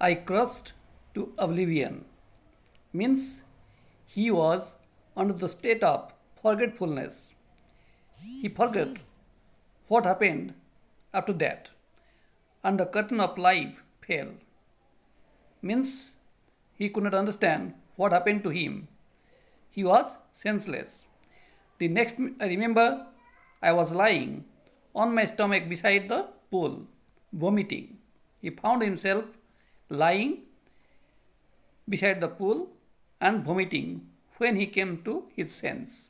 I crossed to oblivion. Means he was under the state of forgetfulness. He forgot what happened after that, and the curtain of life fell. Means he could not understand what happened to him. He was senseless. The next, I remember I was lying on my stomach beside the pool, vomiting. He found himself lying beside the pool and vomiting when he came to his sense.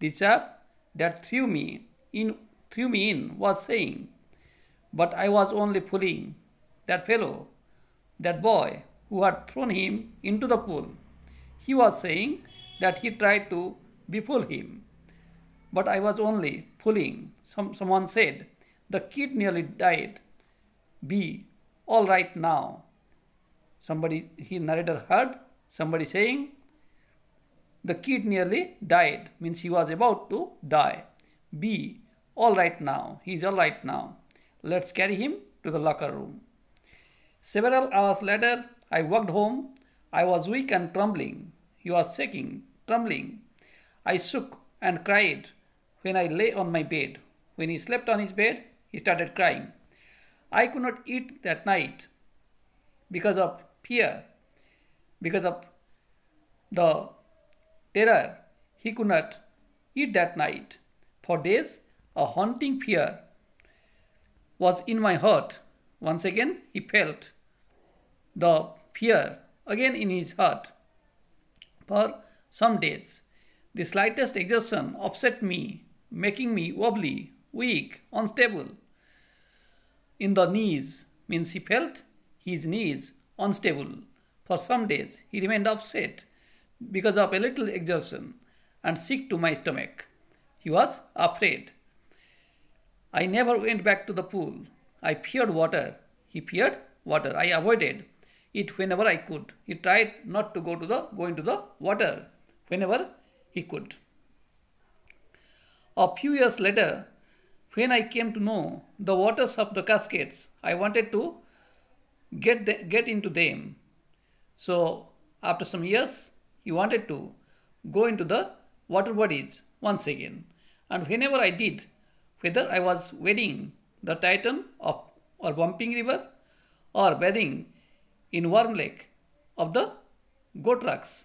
The chap that threw me in threw me in was saying, But I was only fooling that fellow, that boy who had thrown him into the pool. He was saying that he tried to befool him. But I was only fooling. Some, someone said, The kid nearly died. Be all right now. Somebody, he narrator heard somebody saying, the kid nearly died, means he was about to die. B, all right now, he's all right now. Let's carry him to the locker room. Several hours later, I walked home. I was weak and trembling. He was shaking, trembling. I shook and cried when I lay on my bed. When he slept on his bed, he started crying. I could not eat that night because of fear because of the terror he could not eat that night. For days, a haunting fear was in my heart. Once again, he felt the fear again in his heart. For some days, the slightest exertion upset me, making me wobbly, weak, unstable in the knees, means he felt his knees unstable. For some days he remained upset because of a little exertion and sick to my stomach. He was afraid. I never went back to the pool. I feared water. He feared water. I avoided it whenever I could. He tried not to go to the go into the water whenever he could. A few years later, when I came to know the waters of the cascades, I wanted to get the, get into them. So after some years, he wanted to go into the water bodies once again. And whenever I did, whether I was wading the Titan of, or bumping river or bathing in warm lake of the goat rocks.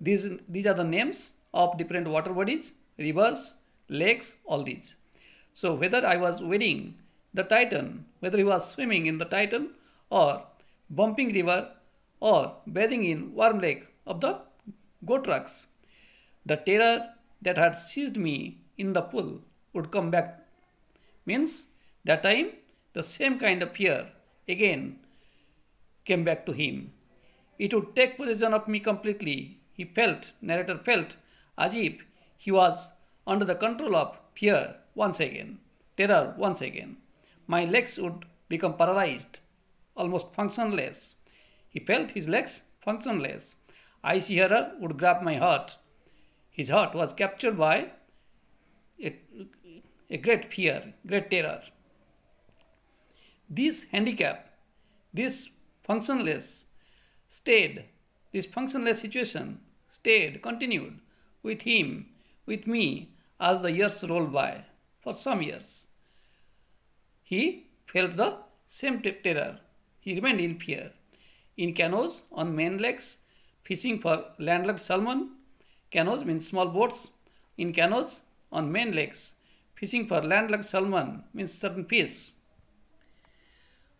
These, these are the names of different water bodies, rivers, lakes, all these. So whether I was wading the Titan, whether he was swimming in the Titan or bumping river or bathing in warm lake of the goat rucks. The terror that had seized me in the pool would come back. Means that time the same kind of fear again came back to him. It would take possession of me completely. He felt, narrator felt, as if he was under the control of fear once again, terror once again. My legs would become paralyzed almost functionless. He felt his legs functionless. I see her would grab my heart. His heart was captured by a, a great fear, great terror. This handicap, this functionless stayed, this functionless situation stayed, continued with him, with me, as the years rolled by, for some years. He felt the same terror he remained in pier, in canoes on main lakes, fishing for landlocked salmon. Canoes means small boats. In canoes on main lakes, fishing for landlocked salmon means certain fish.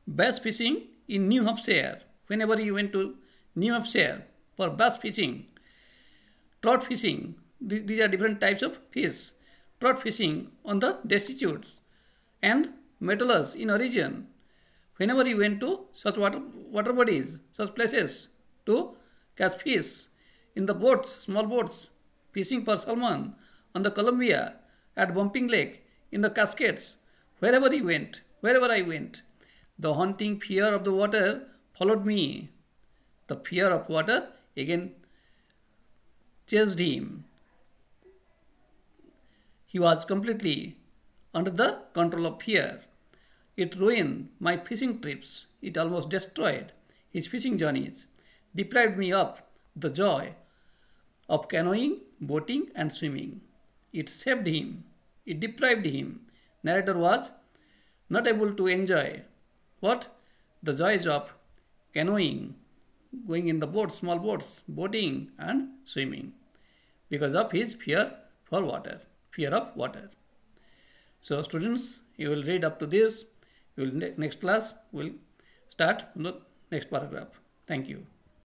Bass fishing in New Hampshire. Whenever you went to New Hampshire for bass fishing, trout fishing. These are different types of fish. Trout fishing on the destitutes and metallers in origin whenever he went to such water, water bodies, such places to catch fish in the boats, small boats, fishing for salmon on the Columbia, at Bumping Lake, in the Cascades, wherever he went, wherever I went, the haunting fear of the water followed me. The fear of water again chased him. He was completely under the control of fear. It ruined my fishing trips. It almost destroyed his fishing journeys, deprived me of the joy of canoeing, boating, and swimming. It saved him. It deprived him. Narrator was not able to enjoy what? The joys of canoeing, going in the boat, small boats, boating, and swimming because of his fear for water, fear of water. So, students, you will read up to this will ne next class, will start from the next paragraph. Thank you.